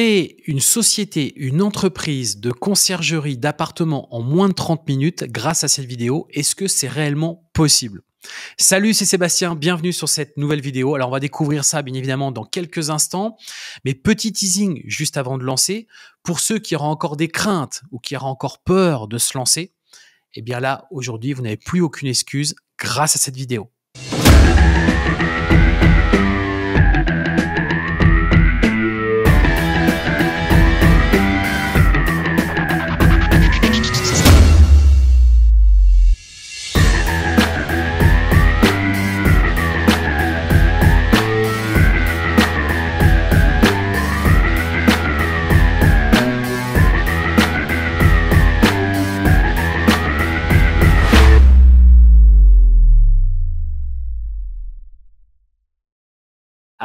une société, une entreprise de conciergerie d'appartements en moins de 30 minutes grâce à cette vidéo, est-ce que c'est réellement possible Salut, c'est Sébastien, bienvenue sur cette nouvelle vidéo. Alors on va découvrir ça bien évidemment dans quelques instants, mais petit teasing juste avant de lancer, pour ceux qui auront encore des craintes ou qui auront encore peur de se lancer, et eh bien là, aujourd'hui, vous n'avez plus aucune excuse grâce à cette vidéo.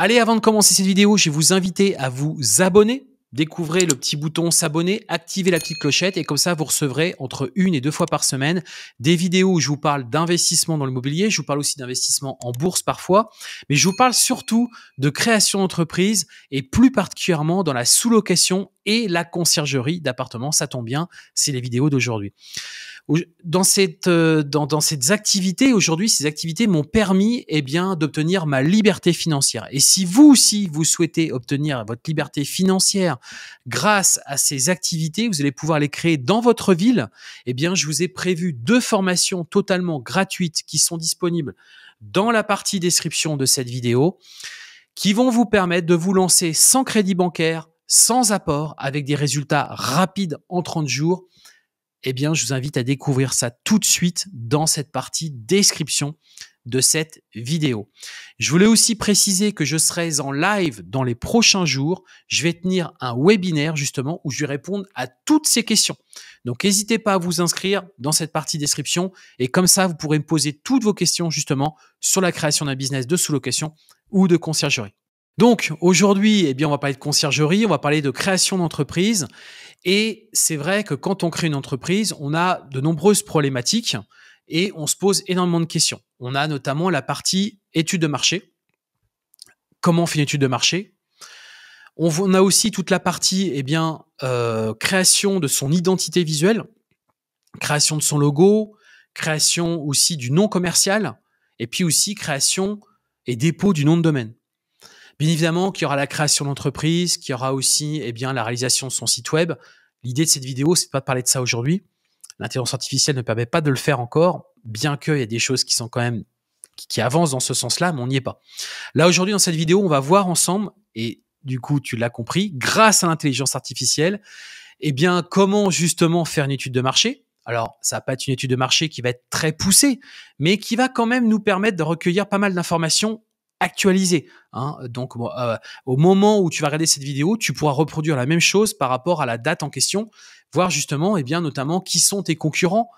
Allez, avant de commencer cette vidéo, je vais vous inviter à vous abonner. Découvrez le petit bouton s'abonner, activez la petite clochette et comme ça, vous recevrez entre une et deux fois par semaine des vidéos où je vous parle d'investissement dans l'immobilier. Je vous parle aussi d'investissement en bourse parfois, mais je vous parle surtout de création d'entreprise et plus particulièrement dans la sous-location et la conciergerie d'appartements. Ça tombe bien, c'est les vidéos d'aujourd'hui dans cette euh, dans, dans ces activités aujourd'hui, ces activités m'ont permis eh bien d'obtenir ma liberté financière. Et si vous aussi vous souhaitez obtenir votre liberté financière grâce à ces activités, vous allez pouvoir les créer dans votre ville. Eh bien, je vous ai prévu deux formations totalement gratuites qui sont disponibles dans la partie description de cette vidéo qui vont vous permettre de vous lancer sans crédit bancaire, sans apport, avec des résultats rapides en 30 jours eh bien, je vous invite à découvrir ça tout de suite dans cette partie description de cette vidéo. Je voulais aussi préciser que je serai en live dans les prochains jours. Je vais tenir un webinaire justement où je vais répondre à toutes ces questions. Donc n'hésitez pas à vous inscrire dans cette partie description et comme ça vous pourrez me poser toutes vos questions justement sur la création d'un business de sous-location ou de conciergerie. Donc aujourd'hui, eh bien on va parler de conciergerie, on va parler de création d'entreprise et c'est vrai que quand on crée une entreprise, on a de nombreuses problématiques et on se pose énormément de questions. On a notamment la partie étude de marché. Comment on fait une étude de marché On a aussi toute la partie eh bien, euh, création de son identité visuelle, création de son logo, création aussi du nom commercial, et puis aussi création et dépôt du nom de domaine. Bien évidemment qu'il y aura la création d'entreprise, qu'il y aura aussi eh bien, la réalisation de son site web. L'idée de cette vidéo, c'est pas de parler de ça aujourd'hui. L'intelligence artificielle ne permet pas de le faire encore, bien qu'il y ait des choses qui sont quand même qui, avancent dans ce sens-là, mais on n'y est pas. Là aujourd'hui, dans cette vidéo, on va voir ensemble, et du coup, tu l'as compris, grâce à l'intelligence artificielle, eh bien, comment justement faire une étude de marché, alors, ça va pas être une étude de marché qui va être très poussée, mais qui va quand même nous permettre de recueillir pas mal d'informations actualisé. Hein. Donc, euh, au moment où tu vas regarder cette vidéo, tu pourras reproduire la même chose par rapport à la date en question, voir justement, et eh bien notamment, qui sont tes concurrents,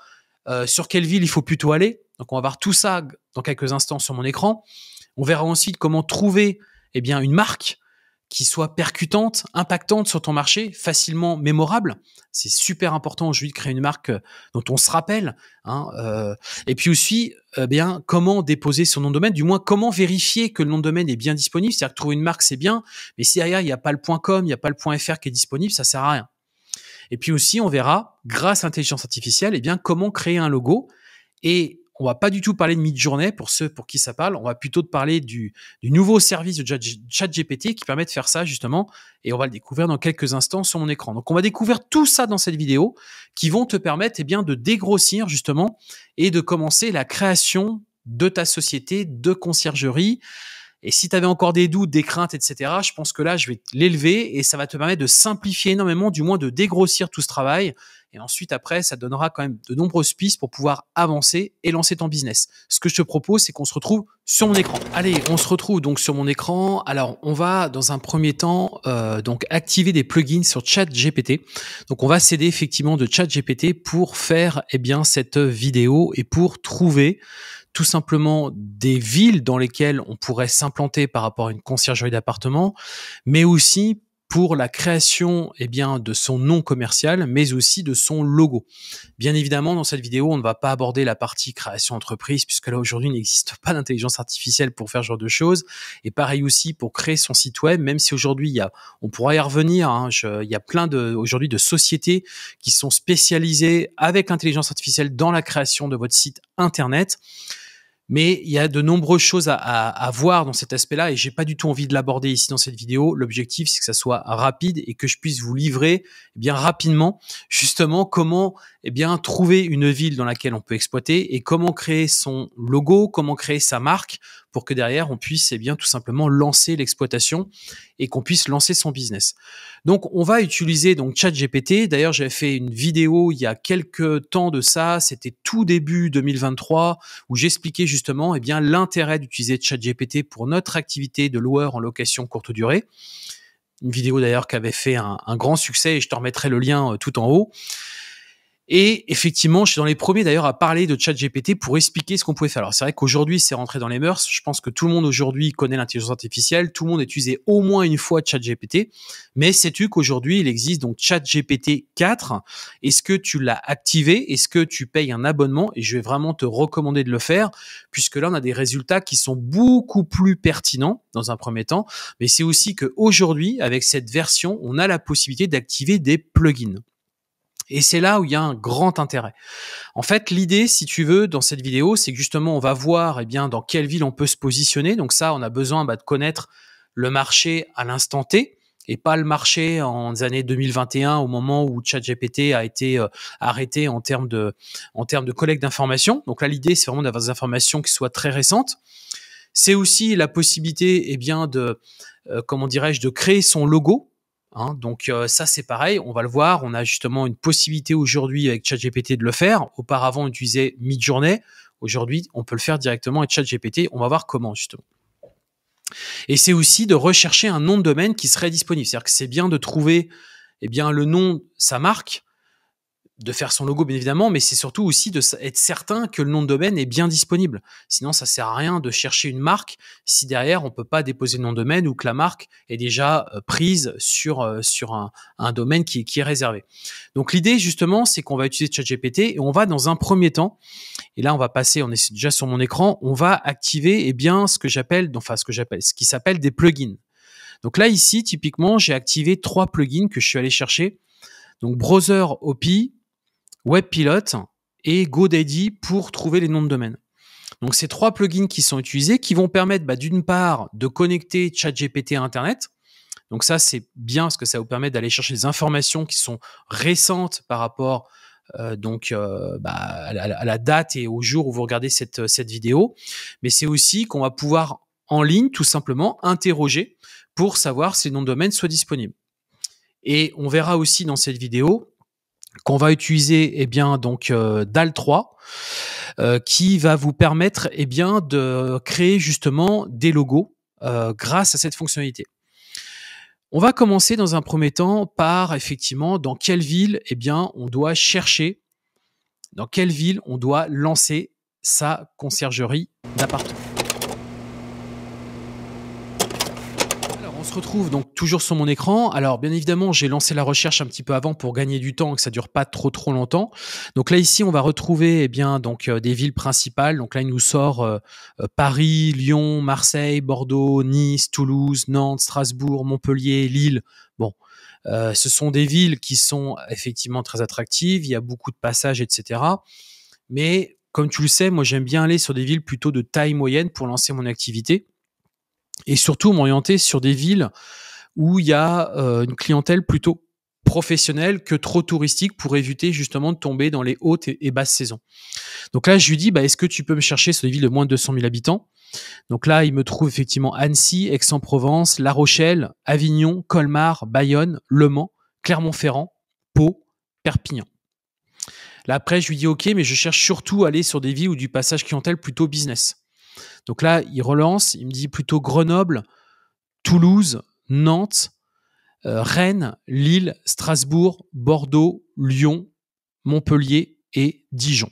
euh, sur quelle ville il faut plutôt aller. Donc, on va voir tout ça dans quelques instants sur mon écran. On verra ensuite comment trouver eh bien, une marque qui soit percutante, impactante sur ton marché, facilement mémorable. C'est super important aujourd'hui de créer une marque euh, dont on se rappelle. Hein, euh, et puis aussi, euh, bien, comment déposer son nom de domaine, du moins comment vérifier que le nom de domaine est bien disponible. C'est-à-dire que trouver une marque, c'est bien, mais si derrière, il n'y a pas le .com, il n'y a pas le .fr qui est disponible, ça sert à rien. Et puis aussi, on verra, grâce à l'intelligence artificielle, eh bien, comment créer un logo et on va pas du tout parler de mid-journée pour ceux pour qui ça parle. On va plutôt te parler du, nouveau service de ChatGPT qui permet de faire ça justement. Et on va le découvrir dans quelques instants sur mon écran. Donc, on va découvrir tout ça dans cette vidéo qui vont te permettre, eh bien, de dégrossir justement et de commencer la création de ta société de conciergerie. Et si tu avais encore des doutes, des craintes, etc., je pense que là, je vais l'élever et ça va te permettre de simplifier énormément, du moins de dégrossir tout ce travail et ensuite, après, ça donnera quand même de nombreuses pistes pour pouvoir avancer et lancer ton business. Ce que je te propose, c'est qu'on se retrouve sur mon écran. Allez, on se retrouve donc sur mon écran. Alors, on va dans un premier temps euh, donc activer des plugins sur ChatGPT. Donc, on va s'aider effectivement de ChatGPT pour faire eh bien cette vidéo et pour trouver tout simplement des villes dans lesquelles on pourrait s'implanter par rapport à une conciergerie d'appartement, mais aussi pour la création eh bien, de son nom commercial, mais aussi de son logo. Bien évidemment, dans cette vidéo, on ne va pas aborder la partie création entreprise, puisque là aujourd'hui, il n'existe pas d'intelligence artificielle pour faire ce genre de choses. Et pareil aussi pour créer son site web, même si aujourd'hui, il on pourra y revenir, hein, il y a plein de, aujourd'hui de sociétés qui sont spécialisées avec l'intelligence artificielle dans la création de votre site Internet. Mais il y a de nombreuses choses à, voir dans cet aspect-là et j'ai pas du tout envie de l'aborder ici dans cette vidéo. L'objectif, c'est que ça soit rapide et que je puisse vous livrer eh bien rapidement justement comment et eh bien trouver une ville dans laquelle on peut exploiter et comment créer son logo, comment créer sa marque pour que derrière on puisse et eh bien tout simplement lancer l'exploitation et qu'on puisse lancer son business. Donc on va utiliser donc ChatGPT. D'ailleurs j'avais fait une vidéo il y a quelques temps de ça, c'était tout début 2023 où j'expliquais justement eh bien l'intérêt d'utiliser ChatGPT pour notre activité de loueur en location courte durée. Une vidéo d'ailleurs qui avait fait un, un, grand succès et je te remettrai le lien euh, tout en haut. Et effectivement, je suis dans les premiers d'ailleurs à parler de ChatGPT pour expliquer ce qu'on pouvait faire. Alors c'est vrai qu'aujourd'hui, c'est rentré dans les mœurs. Je pense que tout le monde aujourd'hui connaît l'intelligence artificielle. Tout le monde est utilisé au moins une fois ChatGPT. Mais sais-tu qu'aujourd'hui, il existe donc ChatGPT 4 Est-ce que tu l'as activé Est-ce que tu payes un abonnement Et je vais vraiment te recommander de le faire, puisque là, on a des résultats qui sont beaucoup plus pertinents dans un premier temps. Mais c'est aussi qu'aujourd'hui, avec cette version, on a la possibilité d'activer des plugins. Et c'est là où il y a un grand intérêt. En fait, l'idée, si tu veux, dans cette vidéo, c'est justement, on va voir eh bien, dans quelle ville on peut se positionner. Donc ça, on a besoin bah, de connaître le marché à l'instant T et pas le marché en années 2021 au moment où ChatGPT a été euh, arrêté en termes de, en termes de collecte d'informations. Donc là, l'idée, c'est vraiment d'avoir des informations qui soient très récentes. C'est aussi la possibilité eh bien, de, euh, comment dirais-je, de créer son logo Hein. donc euh, ça c'est pareil, on va le voir, on a justement une possibilité aujourd'hui avec ChatGPT de le faire. Auparavant on utilisait Midjourney, aujourd'hui on peut le faire directement avec ChatGPT, on va voir comment justement. Et c'est aussi de rechercher un nom de domaine qui serait disponible, c'est-à-dire que c'est bien de trouver eh bien, le nom, sa marque, de faire son logo, bien évidemment, mais c'est surtout aussi de être certain que le nom de domaine est bien disponible. Sinon, ça sert à rien de chercher une marque si derrière on peut pas déposer le nom de domaine ou que la marque est déjà euh, prise sur euh, sur un, domaine qui, qui est réservé. Donc l'idée justement, c'est qu'on va utiliser ChatGPT et on va dans un premier temps. Et là, on va passer, on est déjà sur mon écran, on va activer eh bien ce que j'appelle, enfin ce que j'appelle, ce qui s'appelle des plugins. Donc là ici, typiquement, j'ai activé trois plugins que je suis allé chercher. Donc Browser OPI, WebPilot et GoDaddy pour trouver les noms de domaine. Donc ces trois plugins qui sont utilisés, qui vont permettre bah, d'une part de connecter ChatGPT à Internet. Donc ça c'est bien parce que ça vous permet d'aller chercher des informations qui sont récentes par rapport euh, donc euh, bah, à, la, date et au jour où vous regardez cette, euh, cette vidéo. Mais c'est aussi qu'on va pouvoir en ligne tout simplement interroger pour savoir si les noms de domaine soient disponibles. Et on verra aussi dans cette vidéo qu'on va utiliser eh bien donc euh, DAL 3 euh, qui va vous permettre eh bien de créer justement des logos euh, grâce à cette fonctionnalité. On va commencer dans un premier temps par effectivement dans quelle ville eh bien on doit chercher dans quelle ville on doit lancer sa conciergerie d'appartement. retrouve donc toujours sur mon écran. Alors bien évidemment, j'ai lancé la recherche un petit peu avant pour gagner du temps et que ça dure pas trop trop longtemps. Donc là ici, on va retrouver eh bien donc euh, des villes principales. Donc là, il nous sort euh, euh, Paris, Lyon, Marseille, Bordeaux, Nice, Toulouse, Nantes, Strasbourg, Montpellier, Lille. Bon, ce sont des villes qui sont effectivement très attractives. Il y a beaucoup de passages, etc. Mais comme tu le sais, moi j'aime bien aller sur des villes plutôt de taille moyenne pour lancer mon activité et surtout m'orienter sur des villes où il y a euh, une clientèle plutôt professionnelle que trop touristique pour éviter justement de tomber dans les hautes et, basses saisons. Donc là, je lui dis, bah, est-ce que tu peux me chercher sur des villes de moins de 200 000 habitants Donc là, il me trouve effectivement Annecy, Aix-en-Provence, La Rochelle, Avignon, Colmar, Bayonne, Le Mans, Clermont-Ferrand, Pau, Perpignan. Là, après, je lui dis, OK, mais je cherche surtout à aller sur des villes où du passage clientèle plutôt business. Donc là, il relance, il me dit plutôt Grenoble, Toulouse, Nantes, euh, Rennes, Lille, Strasbourg, Bordeaux, Lyon, Montpellier et Dijon.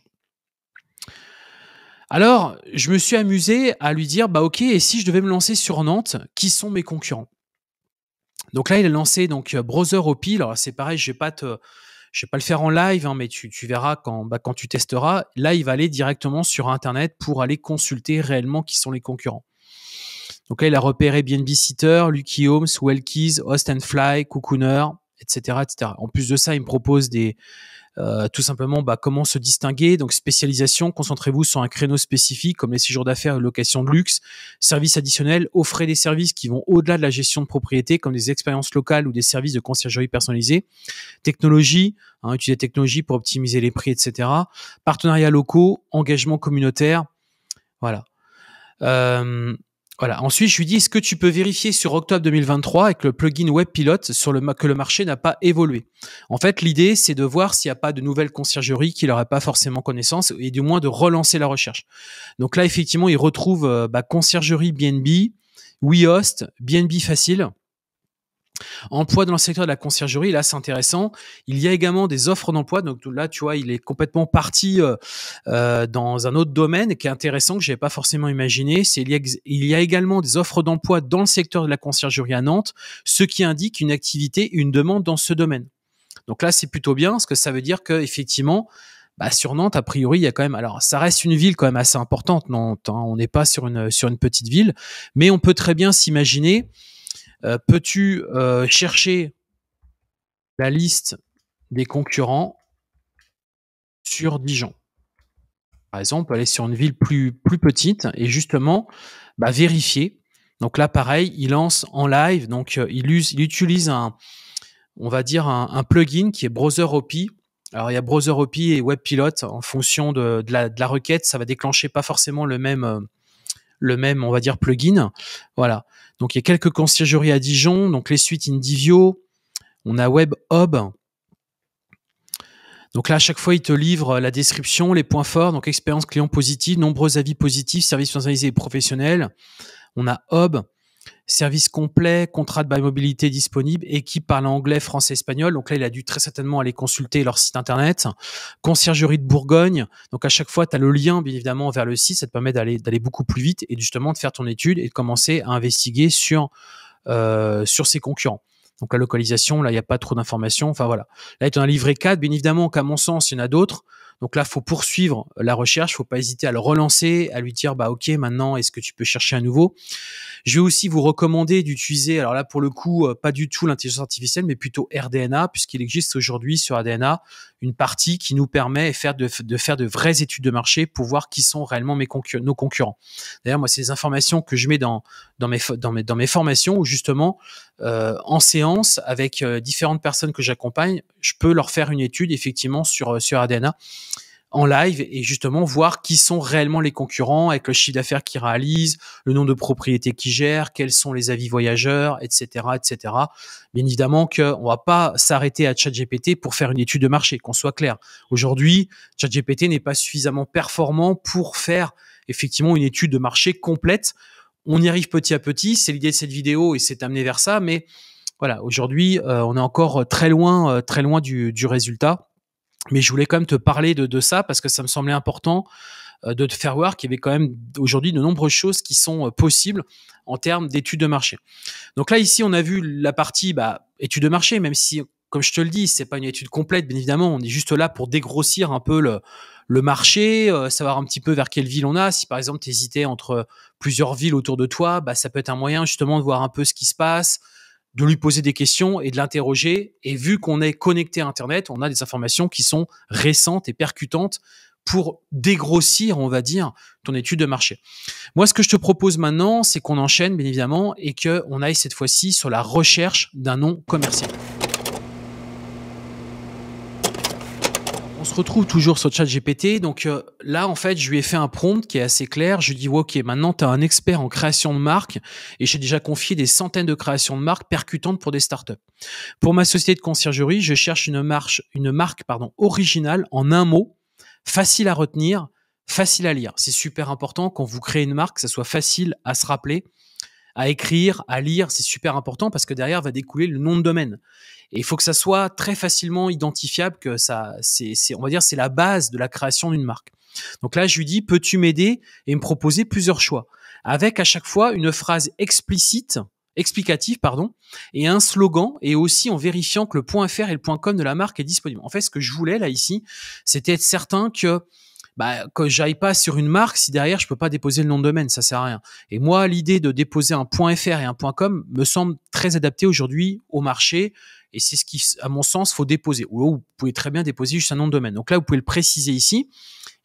Alors, je me suis amusé à lui dire, bah ok, et si je devais me lancer sur Nantes, qui sont mes concurrents Donc là, il a lancé donc euh, Brother Alors c'est pareil, je vais pas te, je vais pas le faire en live, hein, mais tu, verras bah, quand, tu testeras. Là, il va aller directement sur Internet pour aller consulter réellement qui sont les concurrents. Donc là, il a repéré BNB Sitter, Lucky Homes, Welkies, Host and Fly, Cocooner, etc., etc. En plus de ça, il me propose des, euh, tout simplement, bah, comment se distinguer Donc spécialisation, concentrez-vous sur un créneau spécifique comme les séjours d'affaires, location de luxe, services additionnels, offrez des services qui vont au-delà de la gestion de propriété comme des expériences locales ou des services de conciergerie personnalisés technologie, utilisez hein, utiliser la technologie pour optimiser les prix, etc. Partenariats locaux, engagement communautaire, voilà. Euh, voilà. Ensuite, je lui dis, est-ce que tu peux vérifier sur octobre 2023 avec le plugin WebPilot sur le, que le marché n'a pas évolué En fait, l'idée, c'est de voir s'il n'y a pas de nouvelles conciergeries qui n'auraient pas forcément connaissance et du moins de relancer la recherche. Donc là, effectivement, il retrouve euh, bah, conciergerie BNB, WeHost, BNB Facile. Emploi dans le secteur de la conciergerie, là c'est intéressant. Il y a également des offres d'emploi, donc là tu vois il est complètement parti euh, euh, dans un autre domaine qui est intéressant que n'avais pas forcément imaginé. il, y a, également des offres d'emploi dans le secteur de la conciergerie à Nantes, ce qui indique une activité, une demande dans ce domaine. Donc là c'est plutôt bien, parce que ça veut dire que effectivement bah, sur Nantes, a priori, il y a quand même. Alors, ça reste une ville quand même assez importante, Nantes. Hein. On n'est pas sur une sur une petite ville, mais on peut très bien s'imaginer euh, peux-tu euh, chercher la liste des concurrents sur Dijon Par exemple, aller sur une ville plus, plus petite et justement bah, vérifier. Donc là, pareil, il lance en live, donc euh, il, utilise un, on va dire un, plugin qui est Browser OPI. Alors il y a Browser OPI et WebPilot en fonction de, la, de, la, requête, ça va déclencher pas forcément le même le même, on va dire, plugin. Voilà. Donc il y a quelques conciergeries à Dijon, donc les suites Indivio, on a web Hub. Donc là, à chaque fois, il te livre la description, les points forts, donc expérience client positive, nombreux avis positifs, services personnalisés et professionnels. On a Hub, service complet, contrat de bail mobilité disponible, équipe parle anglais, français, espagnol. Donc là, il a dû très certainement aller consulter leur site internet. Conciergerie de Bourgogne. Donc à chaque fois, tu as le lien, bien évidemment, vers le site. Ça te permet d'aller, d'aller beaucoup plus vite et justement de faire ton étude et de commencer à investiguer sur, euh, sur ses concurrents. Donc la localisation, là, il n'y a pas trop d'informations. Enfin voilà. Là, tu en as livré 4. Bien évidemment qu'à mon sens, il y en a d'autres. Donc là, faut poursuivre la recherche, faut pas hésiter à le relancer, à lui dire bah ok, maintenant est-ce que tu peux chercher à nouveau. Je vais aussi vous recommander d'utiliser, alors là pour le coup, euh, pas du tout l'intelligence artificielle, mais plutôt RDNA, puisqu'il existe aujourd'hui sur ADNA, une partie qui nous permet de, faire de vraies études de marché pour voir qui sont réellement nos concurrents. D'ailleurs, moi, c'est des informations que je mets dans, mes, dans, mes, formations où justement, euh, en séance, avec euh, différentes personnes que j'accompagne, je peux leur faire une étude effectivement sur, sur ADNA en live et justement voir qui sont réellement les concurrents avec le chiffre d'affaires qu'ils réalisent, le nombre de propriétés qu'ils gèrent, quels sont les avis voyageurs, etc., etc. Bien évidemment qu'on va pas s'arrêter à ChatGPT pour faire une étude de marché, qu'on soit clair. Aujourd'hui, ChatGPT n'est pas suffisamment performant pour faire effectivement une étude de marché complète. On y arrive petit à petit. C'est l'idée de cette vidéo et c'est amené vers ça, mais voilà, aujourd'hui, euh, on est encore très loin, euh, très loin du, du résultat mais je voulais quand même te parler de, ça parce que ça me semblait important euh, de te faire voir qu'il y avait quand même aujourd'hui de nombreuses choses qui sont euh, possibles en termes d'études de marché. Donc là, ici, on a vu la partie bah, études de marché, même si, comme je te le dis, c'est pas une étude complète, bien évidemment, on est juste là pour dégrossir un peu le, marché, euh, savoir un petit peu vers quelle ville on a. Si par exemple, tu hésitais entre plusieurs villes autour de toi, bah, ça peut être un moyen justement de voir un peu ce qui se passe, de lui poser des questions et de l'interroger. Et vu qu'on est connecté à Internet, on a des informations qui sont récentes et percutantes pour dégrossir, on va dire, ton étude de marché. Moi, ce que je te propose maintenant, c'est qu'on enchaîne, bien évidemment, et qu'on aille cette fois-ci sur la recherche d'un nom commercial. on se retrouve toujours sur chat GPT. Donc euh, là, en fait, je lui ai fait un prompt qui est assez clair. Je lui dis, OK, maintenant, tu as un expert en création de marque et j'ai déjà confié des centaines de créations de marques percutantes pour des startups. Pour ma société de conciergerie, je cherche une, marche, une marque pardon, originale en un mot, facile à retenir, facile à lire. C'est super important quand vous créez une marque, que ça soit facile à se rappeler à écrire, à lire, c'est super important parce que derrière va découler le nom de domaine. Et il faut que ça soit très facilement identifiable, que ça, c'est, on va dire, c'est la base de la création d'une marque. Donc là, je lui dis, peux-tu m'aider et me proposer plusieurs choix, avec à chaque fois une phrase explicite, explicative, pardon, et un slogan, et aussi en vérifiant que le point .fr et le point .com de la marque est disponible. En fait, ce que je voulais là ici, c'était être certain que bah, que j'aille pas sur une marque si derrière je peux pas déposer le nom de domaine, ça sert à rien. Et moi, l'idée de déposer un .fr et un .com me semble très adaptée aujourd'hui au marché et c'est ce qui, à mon sens, faut déposer. Ou vous pouvez très bien déposer juste un nom de domaine. Donc là, vous pouvez le préciser ici.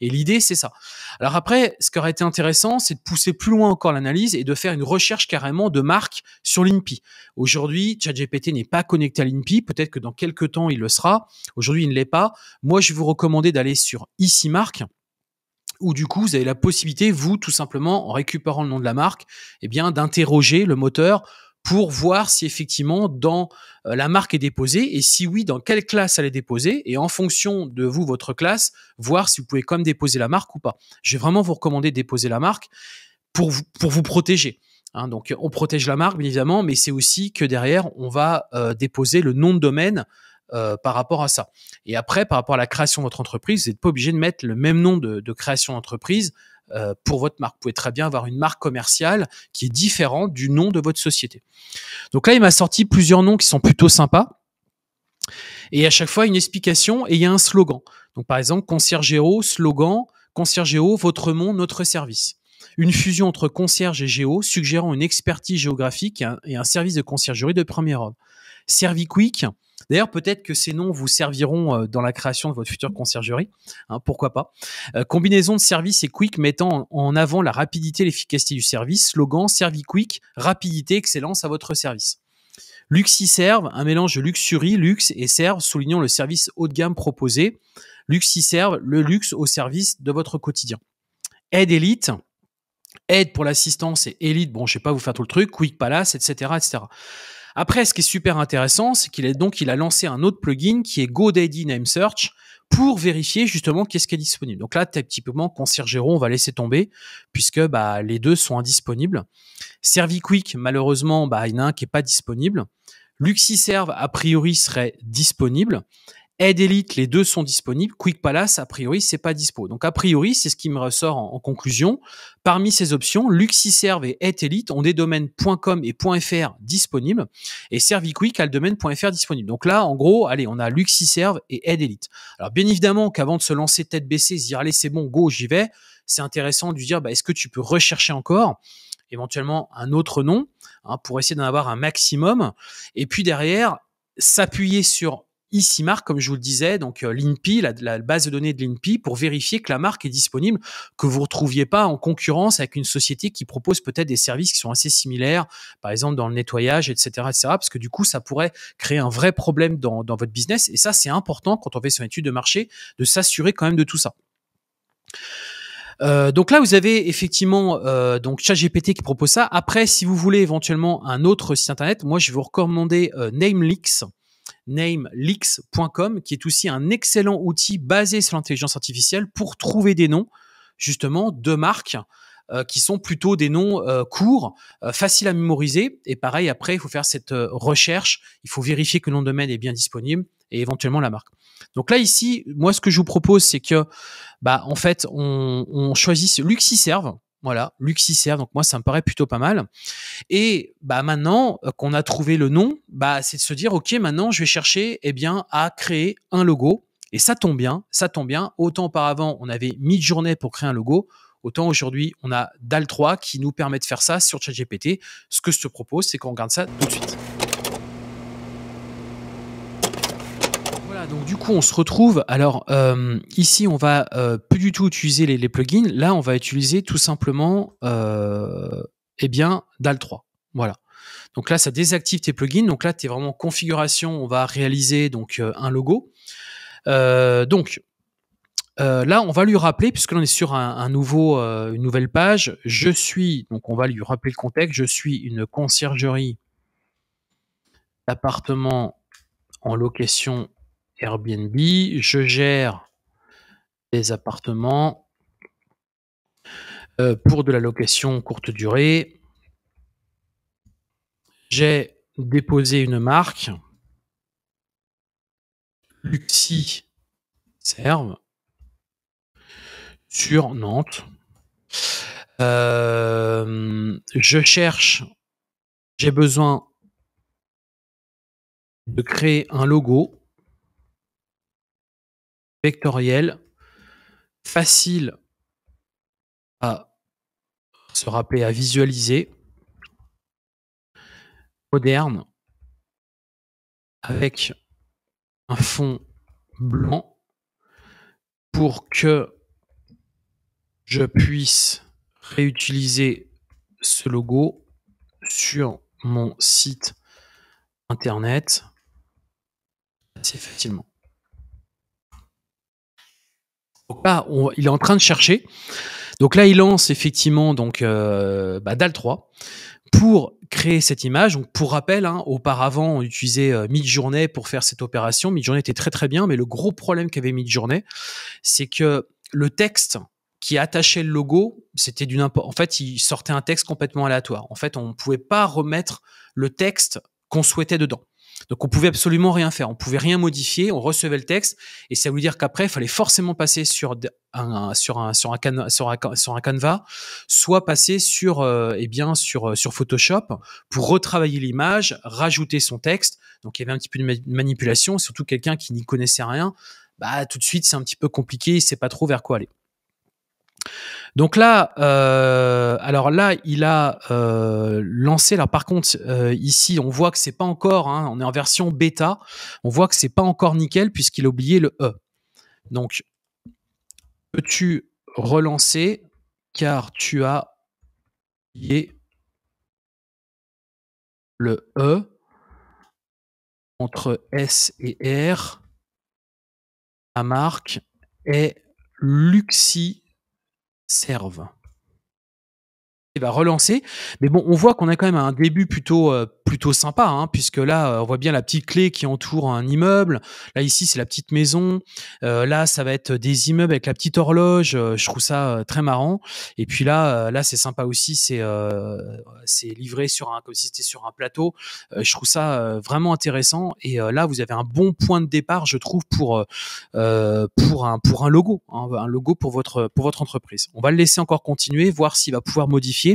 Et l'idée, c'est ça. Alors après, ce qui aurait été intéressant, c'est de pousser plus loin encore l'analyse et de faire une recherche carrément de marque sur l'INPI. Aujourd'hui, ChatGPT n'est pas connecté à l'INPI. Peut-être que dans quelques temps, il le sera. Aujourd'hui, il ne l'est pas. Moi, je vais vous recommander d'aller sur ICI Marque où du coup, vous avez la possibilité, vous, tout simplement, en récupérant le nom de la marque, et eh bien, d'interroger le moteur pour voir si effectivement dans euh, la marque est déposée et si oui, dans quelle classe elle est déposée et en fonction de vous, votre classe, voir si vous pouvez quand même déposer la marque ou pas. Je vais vraiment vous recommander de déposer la marque pour vous, pour vous protéger. Hein. donc on protège la marque, bien évidemment, mais c'est aussi que derrière, on va euh, déposer le nom de domaine euh, par rapport à ça. Et après, par rapport à la création de votre entreprise, vous n'êtes pas obligé de mettre le même nom de, création d'entreprise euh, pour votre marque. Vous pouvez très bien avoir une marque commerciale qui est différente du nom de votre société. Donc là, il m'a sorti plusieurs noms qui sont plutôt sympas. Et à chaque fois, une explication et il y a un slogan. Donc par exemple, Conciergeo, slogan, Conciergeo, votre monde, notre service. Une fusion entre concierge et géo suggérant une expertise géographique et un, service de conciergerie de premier ordre. Serviquick, D'ailleurs, peut-être que ces noms vous serviront euh, dans la création de votre future conciergerie, hein, pourquoi pas. Euh, combinaison de service et quick mettant en avant la rapidité et l'efficacité du service, slogan Servi quick, rapidité, excellence à votre service. serve, un mélange de luxury, luxe et serve, soulignant le service haut de gamme proposé. serve, le luxe au service de votre quotidien. Aide élite, aide pour l'assistance et élite, bon, je ne sais pas vous faire tout le truc, Quick Palace, etc., etc. Après, ce qui est super intéressant, c'est qu'il est donc il a lancé un autre plugin qui est GoDaddy Name Search pour vérifier justement qu'est-ce qui est disponible. Donc là, typiquement, Conciergero, on va laisser tomber puisque bah, les deux sont indisponibles. ServiQuick, malheureusement, bah, il y en a un qui n'est pas disponible. LuxiServe, a priori, serait disponible. Aide Elite, les deux sont disponibles. Quick Palace, a priori, c'est pas dispo. Donc, a priori, c'est ce qui me ressort en, conclusion. Parmi ces options, Luxiserve et Aide Elite ont des domaines .com et .fr disponibles. Et Serviquick a le domaine .fr disponible. Donc là, en gros, allez, on a Luxiserve et Aide Elite. Alors, bien évidemment qu'avant de se lancer tête baissée, se dire, allez, c'est bon, go, j'y vais, c'est intéressant de dire, bah, est-ce que tu peux rechercher encore? éventuellement un autre nom hein, pour essayer d'en avoir un maximum. Et puis derrière, s'appuyer sur ici marque, comme je vous le disais, donc euh, l'INPI, la, base de données de l'INPI, pour vérifier que la marque est disponible, que vous retrouviez pas en concurrence avec une société qui propose peut-être des services qui sont assez similaires, par exemple dans le nettoyage, etc., etc. Parce que du coup, ça pourrait créer un vrai problème dans, dans votre business. Et ça, c'est important quand on fait son étude de marché, de s'assurer quand même de tout ça. Euh, donc là, vous avez effectivement euh, donc ChatGPT qui propose ça. Après, si vous voulez éventuellement un autre site internet, moi je vais vous recommander euh, namelix.com qui est aussi un excellent outil basé sur l'intelligence artificielle pour trouver des noms, justement, de marques euh, qui sont plutôt des noms euh, courts, euh, faciles à mémoriser. Et pareil, après, il faut faire cette recherche, il faut vérifier que le nom de domaine est bien disponible et éventuellement la marque. Donc là, ici, moi, ce que je vous propose, c'est que, bah, en fait, on, on choisisse LuxiServe voilà, Luxicer. Donc moi, ça me paraît plutôt pas mal. Et bah maintenant euh, qu'on a trouvé le nom, bah c'est de se dire ok, maintenant je vais chercher eh bien à créer un logo. Et ça tombe bien, ça tombe bien. Autant auparavant, on avait de journée pour créer un logo. Autant aujourd'hui, on a DAL3 qui nous permet de faire ça sur ChatGPT. Ce que je te propose, c'est qu'on regarde ça tout de suite. donc du coup, on se retrouve. Alors euh, ici, on va euh, plus du tout utiliser les, plugins. Là, on va utiliser tout simplement, euh, eh bien, DAL 3. Voilà. Donc là, ça désactive tes plugins. Donc là, tu es vraiment configuration. On va réaliser donc euh, un logo. donc là, on va lui rappeler, puisque l'on est sur un, nouveau, une nouvelle page. Je suis, donc on va lui rappeler le contexte. Je suis une conciergerie d'appartement en location Airbnb, je gère des appartements euh, pour de la location courte durée. J'ai déposé une marque, Luxi Serve, sur Nantes. Euh, je cherche, j'ai besoin de créer un logo vectoriel, facile à se rappeler, à visualiser, moderne, avec un fond blanc pour que je puisse réutiliser ce logo sur mon site internet assez facilement. Donc là, il est en train de chercher. Donc là, il lance effectivement donc euh, bah, DAL 3 pour créer cette image. Donc pour rappel, hein, auparavant, on utilisait euh, Midjourney pour faire cette opération. Midjourney était très très bien, mais le gros problème qu'avait Midjourney, c'est que le texte qui attachait le logo, c'était d'une en fait, il sortait un texte complètement aléatoire. En fait, on ne pouvait pas remettre le texte qu'on souhaitait dedans. Donc on pouvait absolument rien faire, on pouvait rien modifier, on recevait le texte et ça veut dire qu'après il fallait forcément passer sur un sur un sur un, sur un, Canva, soit passer sur euh, eh bien sur euh, sur Photoshop pour retravailler l'image, rajouter son texte. Donc il y avait un petit peu de manipulation, surtout quelqu'un qui n'y connaissait rien, bah tout de suite c'est un petit peu compliqué, il sait pas trop vers quoi aller. Donc là, euh, alors là, il a euh, lancé. Alors par contre, euh, ici, on voit que c'est pas encore. Hein, on est en version bêta. On voit que c'est pas encore nickel puisqu'il a oublié le e. Donc, peux-tu relancer car tu as oublié le e entre s et r. La marque est Luxi servent va relancer. Mais bon, on voit qu'on a quand même un début plutôt euh, plutôt sympa, hein, puisque là, euh, on voit bien la petite clé qui entoure un immeuble. Là, ici, c'est la petite maison. Euh, là, ça va être des immeubles avec la petite horloge. je trouve ça très marrant. Et puis là, là, c'est sympa aussi. C'est c'est livré sur un comme si c'était sur un plateau. je trouve ça vraiment intéressant. Et là, vous avez un bon point de départ, je trouve, pour pour un pour un logo, hein, un logo pour votre pour votre entreprise. On va le laisser encore continuer, voir s'il va pouvoir modifier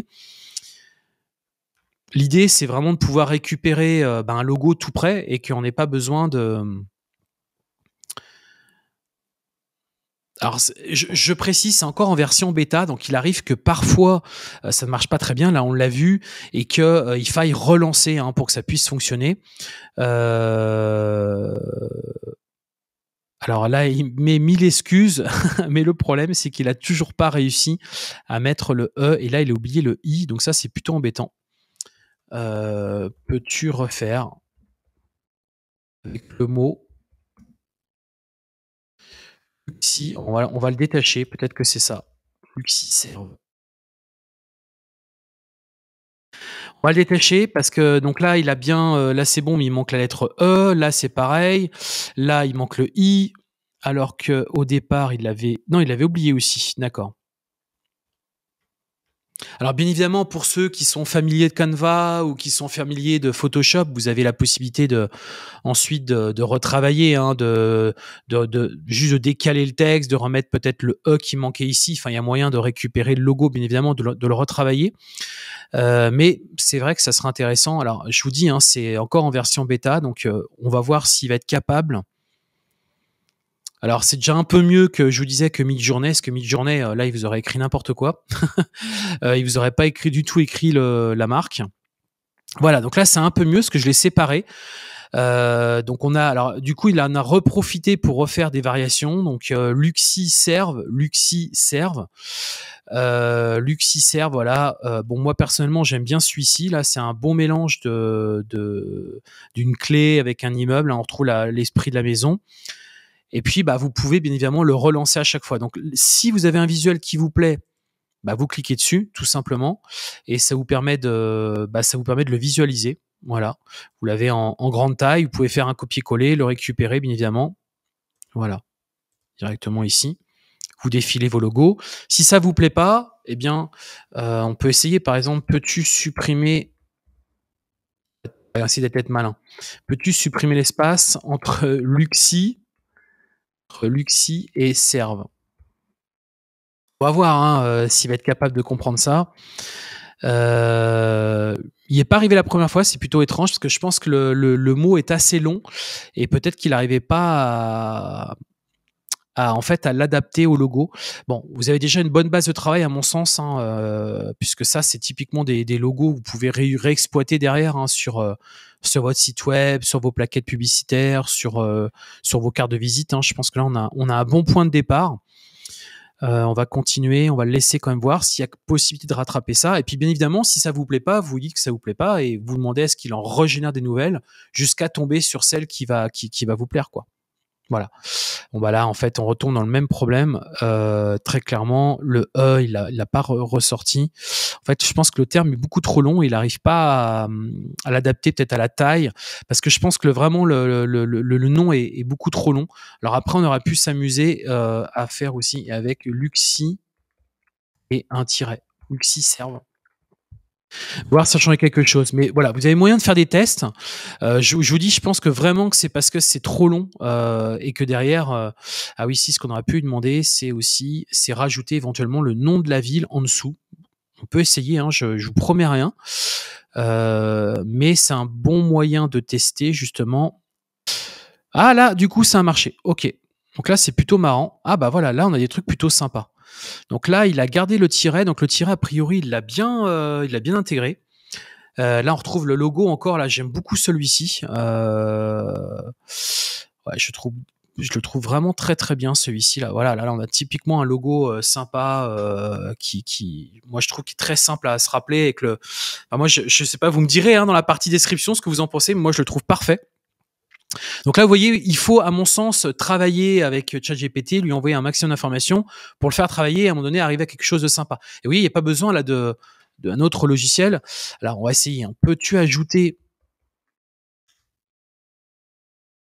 L'idée, c'est vraiment de pouvoir récupérer euh, ben, un logo tout près et qu'on n'ait pas besoin de. Alors, je, précise, c'est encore en version bêta, donc il arrive que parfois euh, ça ne marche pas très bien. Là, on l'a vu, et qu'il euh, faille relancer hein, pour que ça puisse fonctionner. Euh... Alors là, il met mille excuses, mais le problème, c'est qu'il a toujours pas réussi à mettre le E, et là, il a oublié le I, donc ça, c'est plutôt embêtant. Euh, peux-tu refaire avec le mot luxi » on va, on va le détacher, peut-être que c'est ça. Luxi, c'est On va le détacher parce que donc là il a bien euh, là c'est bon mais il manque la lettre E, là c'est pareil, là il manque le I alors que au départ il l'avait non il l'avait oublié aussi, d'accord. Alors bien évidemment, pour ceux qui sont familiers de Canva ou qui sont familiers de Photoshop, vous avez la possibilité de ensuite de, retravailler, hein, juste de décaler le texte, de remettre peut-être le E qui manquait ici. Enfin, il y a moyen de récupérer le logo, bien évidemment, de le, retravailler. Euh, mais c'est vrai que ça sera intéressant. Alors je vous dis, hein, c'est encore en version bêta, donc euh, on va voir s'il va être capable alors c'est déjà un peu mieux que je vous disais que mid-journée, parce que mid-journée, euh, là, il vous aurait écrit n'importe quoi. Euh, il vous aurait pas écrit du tout écrit la marque. Voilà, donc là c'est un peu mieux parce que je l'ai séparé. Euh, donc on a alors du coup il en a reprofité pour refaire des variations. Donc Luxi serve, Luxi serve, euh, Luxi serve. Voilà. bon moi personnellement j'aime bien celui-ci. Là c'est un bon mélange de d'une clé avec un immeuble. Hein, on retrouve l'esprit de la maison. Et puis, bah, vous pouvez bien évidemment le relancer à chaque fois. Donc, si vous avez un visuel qui vous plaît, bah, vous cliquez dessus, tout simplement, et ça vous permet de, bah, ça vous permet de le visualiser. Voilà, vous l'avez en, grande taille, vous pouvez faire un copier-coller, le récupérer, bien évidemment. Voilà, directement ici vous défilez vos logos. Si ça vous plaît pas, eh bien, euh, on peut essayer, par exemple, peux-tu supprimer ah, Merci d'être malin. Peux-tu supprimer l'espace entre Luxi Luxi et Serve. On va voir s'il va être capable de comprendre ça. Euh, il n'est pas arrivé la première fois, c'est plutôt étrange parce que je pense que le mot est assez long et peut-être qu'il n'arrivait pas à, à en fait à l'adapter au logo. Bon, vous avez déjà une bonne base de travail à mon sens, hein, euh, puisque ça c'est typiquement des, logos que vous pouvez réexploiter derrière hein, euh, sur votre site web, sur vos plaquettes publicitaires, sur euh, vos cartes de visite. Hein. Je pense que là on a un bon point de départ. on va continuer, on va le laisser quand même voir s'il y a possibilité de rattraper ça. Et puis bien évidemment, si ça vous plaît pas, vous dites que ça vous plaît pas et vous demandez est-ce qu'il en régénère des nouvelles jusqu'à tomber sur celle qui va qui va vous plaire quoi. Voilà. Bon, bah là, en fait, on retourne dans le même problème. Euh, très clairement, le E, il n'a pas ressorti. En fait, je pense que le terme est beaucoup trop long. Il n'arrive pas à, l'adapter peut-être à la taille, parce que je pense que vraiment le, nom est, beaucoup trop long. Alors après, on aurait pu s'amuser euh, à faire aussi avec Luxi et un tiret. Luxi serve voir ça changeait quelque chose. Mais voilà, vous avez moyen de faire des tests. Euh, je, vous dis, je pense que vraiment que c'est parce que c'est trop long euh, et que derrière, euh, ah oui, si ce qu'on aurait pu demander, c'est aussi, c'est rajouter éventuellement le nom de la ville en dessous. On peut essayer, hein, je, je vous promets rien, mais c'est un bon moyen de tester justement. Ah là, du coup, ça un marché. Ok. Donc là, c'est plutôt marrant. Ah bah voilà, là, on a des trucs plutôt sympas. Donc là, il a gardé le tiret. Donc le tiret, a priori, il l'a bien, euh, il bien intégré. Euh, là, on retrouve le logo encore. Là, j'aime beaucoup celui-ci. Euh, je le trouve vraiment très très bien celui-ci là. Voilà, là, on a typiquement un logo sympa qui, moi je trouve qui est très simple à se rappeler et que moi je, ne sais pas, vous me direz hein, dans la partie description ce que vous en pensez, moi je le trouve parfait. Donc là, vous voyez, il faut, à mon sens, travailler avec ChatGPT, lui envoyer un maximum d'informations pour le faire travailler et à un moment donné arriver à quelque chose de sympa. Et oui, il n'y a pas besoin là de d'un autre logiciel. Alors, on va essayer. Hein. Peux-tu ajouter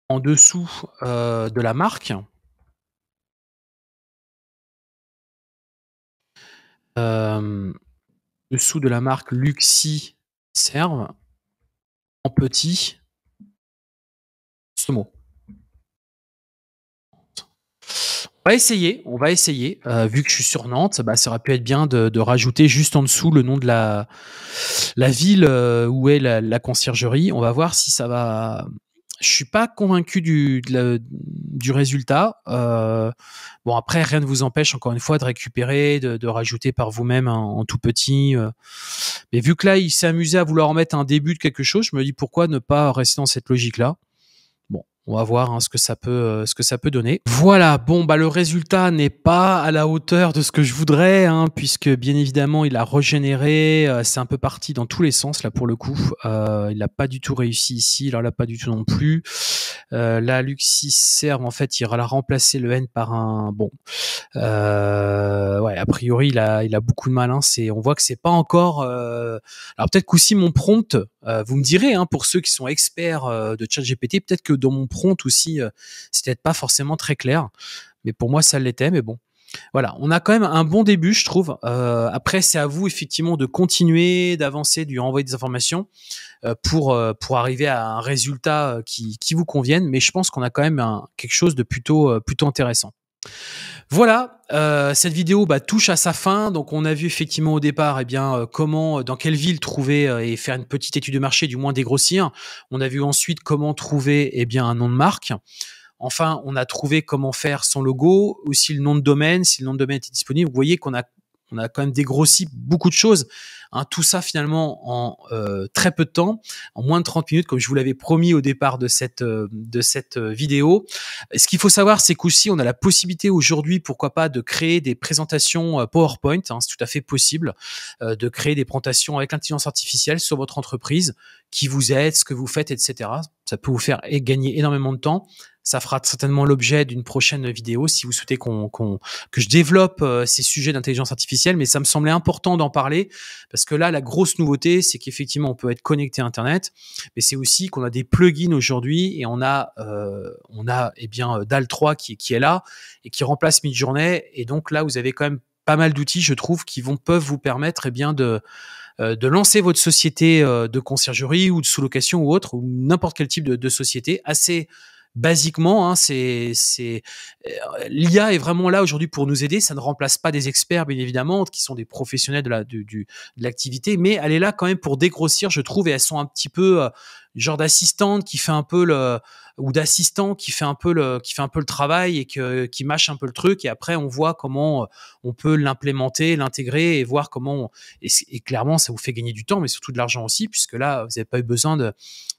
en dessous euh, de la marque euh, dessous de la marque Luxi Serve en petit mot. On va essayer, on va essayer. Euh, vu que je suis sur Nantes, bah, ça aurait pu être bien de, rajouter juste en dessous le nom de la, ville euh, où est la, conciergerie. On va voir si ça va, je suis pas convaincu du, du résultat. Euh, bon, après, rien ne vous empêche, encore une fois, de récupérer, de, rajouter par vous-même en, tout petit. Mais vu que là, il s'est amusé à vouloir en mettre un début de quelque chose, je me dis pourquoi ne pas rester dans cette logique-là on va voir hein, ce que ça peut euh, ce que ça peut donner. Voilà, bon bah le résultat n'est pas à la hauteur de ce que je voudrais hein, puisque bien évidemment il a régénéré, euh, c'est un peu parti dans tous les sens là pour le coup. Euh, il n'a pas du tout réussi ici, là pas du tout non plus. Euh, la sert en fait, il la remplacer le N par un bon. Euh, ouais, a priori, il a, il a beaucoup de mal. Hein. on voit que c'est pas encore. Euh, alors peut-être qu'aussi mon prompt, euh, vous me direz, hein, pour ceux qui sont experts de ChatGPT, peut-être que dans mon prompt aussi, c'était pas forcément très clair. Mais pour moi, ça l'était. Mais bon voilà, on a quand même un bon début, je trouve. Euh, après, c'est à vous effectivement de continuer, d'avancer, de lui des informations euh, pour euh, pour arriver à un résultat qui, vous convienne. Mais je pense qu'on a quand même quelque chose de plutôt plutôt intéressant. Voilà, cette vidéo bah, touche à sa fin. Donc, on a vu effectivement au départ, eh bien, comment, dans quelle ville trouver et faire une petite étude de marché, du moins dégrossir. On a vu ensuite comment trouver, eh bien, un nom de marque. Enfin, on a trouvé comment faire son logo aussi le nom de domaine, si le nom de domaine était disponible. Vous voyez qu'on a on a quand même dégrossi beaucoup de choses. Hein, tout ça finalement en euh, très peu de temps, en moins de 30 minutes, comme je vous l'avais promis au départ de cette, euh, de cette euh, vidéo. Ce qu'il faut savoir, c'est qu'aussi, on a la possibilité aujourd'hui, pourquoi pas, de créer des présentations PowerPoint. Hein, c'est tout à fait possible de créer des présentations avec l'intelligence artificielle sur votre entreprise, qui vous êtes, ce que vous faites, etc. Ça peut vous faire gagner énormément de temps ça fera certainement l'objet d'une prochaine vidéo si vous souhaitez qu'on, que je développe ces sujets d'intelligence artificielle, mais ça me semblait important d'en parler parce parce que là, la grosse nouveauté, c'est qu'effectivement, on peut être connecté à Internet, mais c'est aussi qu'on a des plugins aujourd'hui et on a, euh, on a et eh bien, euh, DAL 3 qui, qui est là et qui remplace Midjourney. Et donc là, vous avez quand même pas mal d'outils, je trouve, qui vont peuvent vous permettre et eh bien, de, euh, de lancer votre société de conciergerie ou de sous-location ou autre, ou n'importe quel type de, de société assez basiquement, hein, c'est euh, l'IA est vraiment là aujourd'hui pour nous aider. Ça ne remplace pas des experts, bien évidemment, qui sont des professionnels de la, de l'activité, mais elle est là quand même pour dégrossir, je trouve, et elles sont un petit peu euh, genre d'assistante qui fait un peu le ou d'assistant qui fait un peu le qui fait un peu le travail et que, qui mâche un peu le truc et après on voit comment euh, on peut l'implémenter, l'intégrer et voir comment et, clairement ça vous fait gagner du temps mais surtout de l'argent aussi puisque là vous n'avez pas eu besoin de,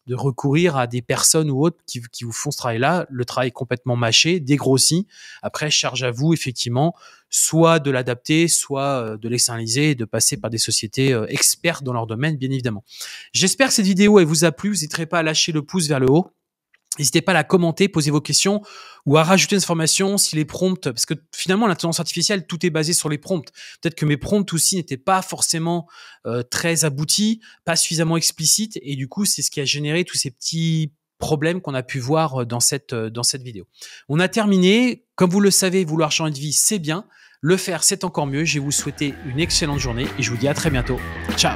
de recourir à des personnes ou autres qui, qui vous font ce travail-là. Le travail est complètement mâché, dégrossi. Après, charge à vous, effectivement, soit de l'adapter, soit euh, de l'externaliser de passer par des sociétés euh, expertes dans leur domaine, bien évidemment. J'espère que cette vidéo elle vous a plu. N'hésitez pas à lâcher le pouce vers le haut. N'hésitez pas à la commenter, poser vos questions ou à rajouter des informations si les prompts, parce que finalement l'intelligence artificielle, tout est basé sur les prompts. Peut-être que mes prompts aussi n'étaient pas forcément euh, très aboutis, pas suffisamment explicites, et du coup c'est ce qui a généré tous ces petits problèmes qu'on a pu voir dans cette, dans cette vidéo. On a terminé. Comme vous le savez, vouloir changer de vie, c'est bien le faire, c'est encore mieux. Je vais vous souhaiter une excellente journée et je vous dis à très bientôt. Ciao